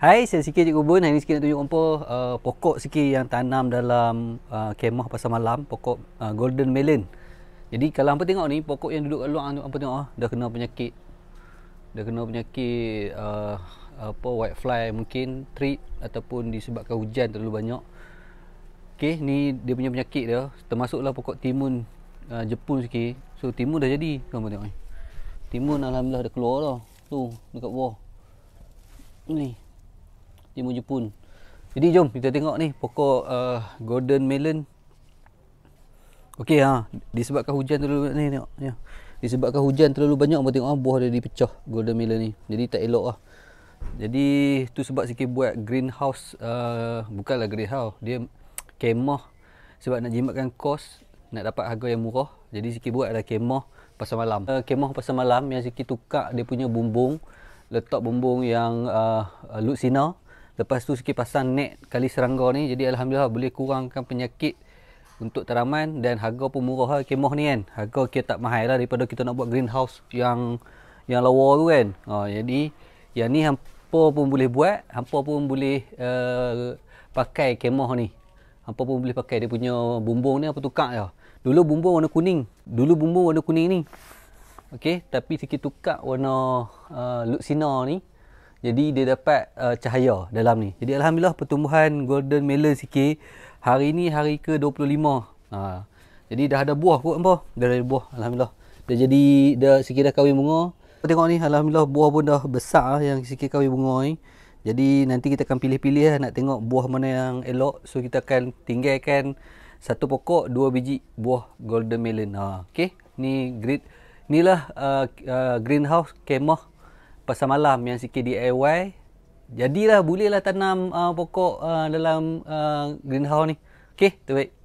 Hai, saya Sikit Cikgu Bun. Hari ini Sikit nak tunjuk rumpa uh, pokok Sikit yang tanam dalam uh, kemah pasal malam. Pokok uh, golden melon. Jadi kalau hampa tengok ni, pokok yang duduk kat luar, hampa tengok uh, dah kena penyakit. Dah kena penyakit uh, apa white fly mungkin, treat ataupun disebabkan hujan terlalu banyak. Okay, ni dia punya penyakit dia. Termasuklah pokok timun uh, Jepun Sikit. So timun dah jadi, kan hampa tengok ni. Timun Alhamdulillah dah keluar lah. Tu, dekat bawah. Ni timur Jepun. Jadi jom kita tengok ni pokok uh, golden melon. Okey ha, disebabkan hujan terlalu ni tengok ni. Ha. Disebabkan hujan terlalu banyak apa tengok ah, buah dia dipecah golden melon ni. Jadi tak elok lah. Jadi tu sebab sikit buat greenhouse uh, bukanlah greenhouse, dia kemah sebab nak jimatkan kos, nak dapat harga yang murah. Jadi sikit buat ada kemah pasal malam. Uh, kemah pasal malam yang sikit tukar dia punya bumbung letak bumbung yang uh, uh, Lepas tu sikit pasang net kali serangga ni jadi alhamdulillah boleh kurangkan penyakit untuk teraman dan harga pun murah lah kemoh ni kan. Harga kita tak mahal lah daripada kita nak buat greenhouse yang yang lawa tu kan. Ha, jadi yang ni hampa pun boleh buat, hampa pun boleh uh, pakai kemoh ni. Hampa pun boleh pakai dia punya bumbung ni apa tukar je. Dulu bumbung warna kuning. Dulu bumbung warna kuning ni. Okey, tapi sikit tukar warna uh, luxina ni. Jadi dia dapat uh, cahaya dalam ni. Jadi alhamdulillah pertumbuhan golden melon CK hari ni hari ke 25. Ha. Jadi dah ada buah kot apa? Dah ada buah alhamdulillah. Dah jadi dah sikit dah kahwin bunga. Kau tengok ni alhamdulillah buah pun dah besar lah yang sikit kahwin bunga ni. Jadi nanti kita akan pilih-pilih lah nak tengok buah mana yang elok. So kita akan tinggalkan satu pokok dua biji buah golden melon. Ha. Okay. Ni grid. Inilah uh, uh, greenhouse kemah pasal malam yang sikit DIY jadilah bolehlah tanam uh, pokok uh, dalam uh, greenhouse ni Okay, terbaik